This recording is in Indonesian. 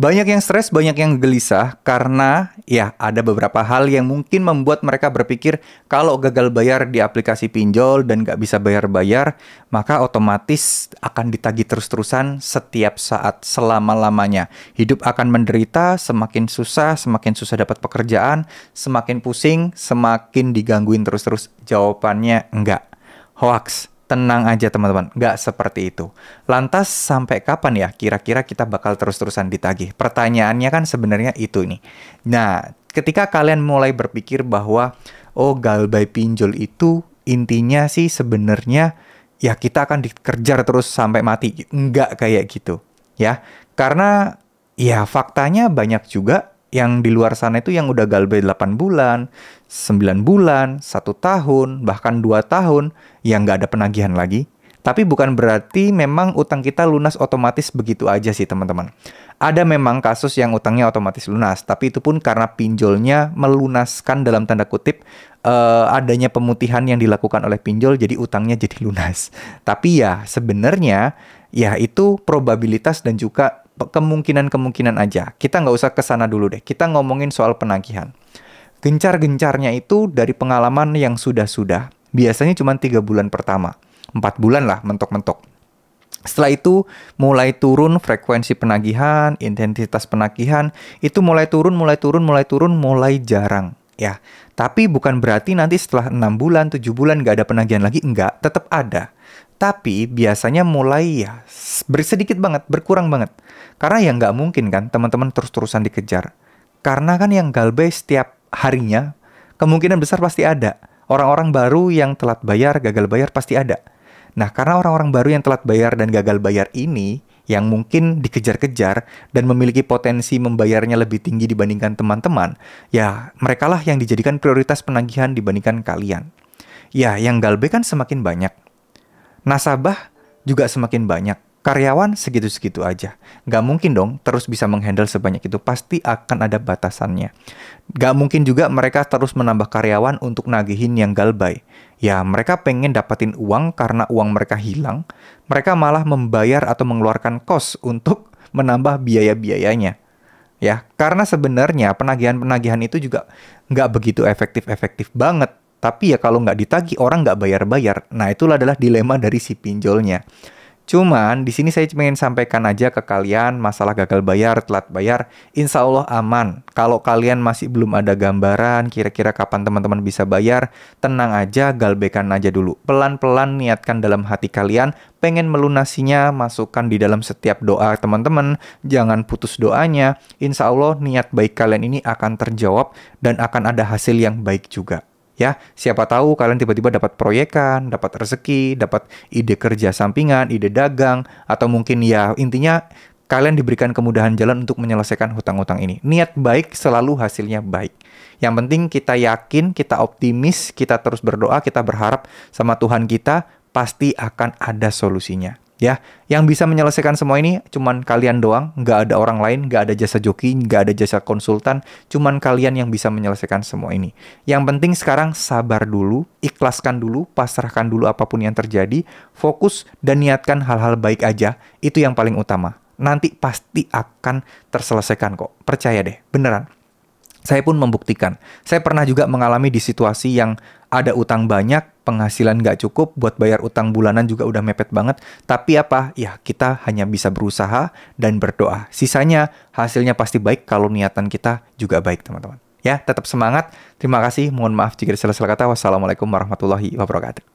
Banyak yang stres, banyak yang gelisah karena ya ada beberapa hal yang mungkin membuat mereka berpikir kalau gagal bayar di aplikasi pinjol dan nggak bisa bayar-bayar, maka otomatis akan ditagih terus-terusan setiap saat selama-lamanya. Hidup akan menderita, semakin susah, semakin susah dapat pekerjaan, semakin pusing, semakin digangguin terus-terus. Jawabannya enggak. Hoax. Tenang aja teman-teman, nggak seperti itu. Lantas sampai kapan ya kira-kira kita bakal terus-terusan ditagih? Pertanyaannya kan sebenarnya itu nih. Nah, ketika kalian mulai berpikir bahwa oh galbay pinjol itu intinya sih sebenarnya ya kita akan dikejar terus sampai mati. Nggak kayak gitu ya. Karena ya faktanya banyak juga yang di luar sana itu yang udah galbe 8 bulan, 9 bulan, 1 tahun, bahkan 2 tahun yang nggak ada penagihan lagi. Tapi bukan berarti memang utang kita lunas otomatis begitu aja sih teman-teman. Ada memang kasus yang utangnya otomatis lunas, tapi itu pun karena pinjolnya melunaskan dalam tanda kutip uh, adanya pemutihan yang dilakukan oleh pinjol jadi utangnya jadi lunas. Tapi ya sebenarnya ya itu probabilitas dan juga kemungkinan-kemungkinan aja. Kita nggak usah ke sana dulu deh. Kita ngomongin soal penagihan. Gencar-gencarnya itu dari pengalaman yang sudah-sudah. Biasanya cuma tiga bulan pertama. empat bulan lah mentok-mentok. Setelah itu mulai turun frekuensi penagihan, intensitas penagihan, itu mulai turun, mulai turun, mulai turun, mulai jarang ya. Tapi bukan berarti nanti setelah 6 bulan, 7 bulan nggak ada penagihan lagi, enggak, tetap ada. Tapi biasanya mulai ya bersedikit banget, berkurang banget. Karena ya nggak mungkin kan teman-teman terus-terusan dikejar. Karena kan yang galbe setiap harinya kemungkinan besar pasti ada. Orang-orang baru yang telat bayar, gagal bayar pasti ada. Nah karena orang-orang baru yang telat bayar dan gagal bayar ini yang mungkin dikejar-kejar dan memiliki potensi membayarnya lebih tinggi dibandingkan teman-teman, ya merekalah yang dijadikan prioritas penagihan dibandingkan kalian. Ya, yang galbe kan semakin banyak, Nasabah juga semakin banyak. Karyawan segitu-segitu aja. Gak mungkin dong terus bisa menghandle sebanyak itu. Pasti akan ada batasannya. Gak mungkin juga mereka terus menambah karyawan untuk nagihin yang galbay. Ya mereka pengen dapatin uang karena uang mereka hilang. Mereka malah membayar atau mengeluarkan kos untuk menambah biaya-biayanya. Ya, karena sebenarnya penagihan-penagihan itu juga nggak begitu efektif-efektif banget tapi ya kalau nggak ditagi orang nggak bayar-bayar. Nah itulah adalah dilema dari si pinjolnya. Cuman di sini saya ingin sampaikan aja ke kalian masalah gagal bayar, telat bayar, insya Allah aman. Kalau kalian masih belum ada gambaran kira-kira kapan teman-teman bisa bayar, tenang aja, galbekan aja dulu. Pelan-pelan niatkan dalam hati kalian, pengen melunasinya, masukkan di dalam setiap doa teman-teman, jangan putus doanya. Insya Allah niat baik kalian ini akan terjawab dan akan ada hasil yang baik juga ya siapa tahu kalian tiba-tiba dapat proyekan dapat rezeki dapat ide kerja sampingan ide dagang atau mungkin ya intinya kalian diberikan kemudahan jalan untuk menyelesaikan hutang-hutang ini. Niat baik selalu hasilnya baik. Yang penting kita yakin, kita optimis, kita terus berdoa, kita berharap sama Tuhan kita pasti akan ada solusinya ya yang bisa menyelesaikan semua ini cuman kalian doang nggak ada orang lain nggak ada jasa joki nggak ada jasa konsultan cuman kalian yang bisa menyelesaikan semua ini yang penting sekarang sabar dulu ikhlaskan dulu pasrahkan dulu apapun yang terjadi fokus dan niatkan hal-hal baik aja itu yang paling utama nanti pasti akan terselesaikan kok percaya deh beneran saya pun membuktikan saya pernah juga mengalami di situasi yang ada utang banyak penghasilan nggak cukup buat bayar utang bulanan juga udah mepet banget. Tapi apa? Ya kita hanya bisa berusaha dan berdoa. Sisanya hasilnya pasti baik kalau niatan kita juga baik teman-teman. Ya tetap semangat. Terima kasih. Mohon maaf jika ada salah-salah kata. Wassalamualaikum warahmatullahi wabarakatuh.